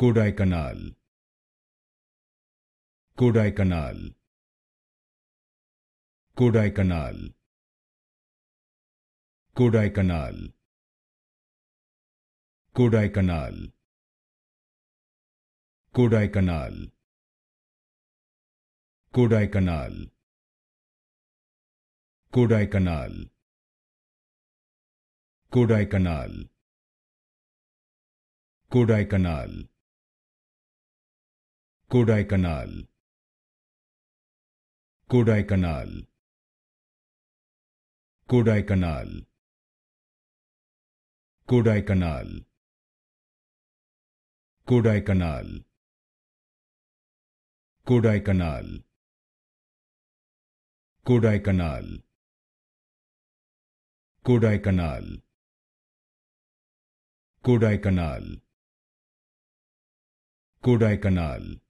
Kodaikanal Kodaikanal Kodaikanal Kodaikanal Kodaikanal Kodaikanal Kodaikanal Kodaikanal Kodaikanal Kodaikanal Kodaikanal Kodaikanal Kodaikanal Kodaikanal Kodaikanal Kodaikanal Kodaikanal Kodaikanal Kodaikanal Kodaikanal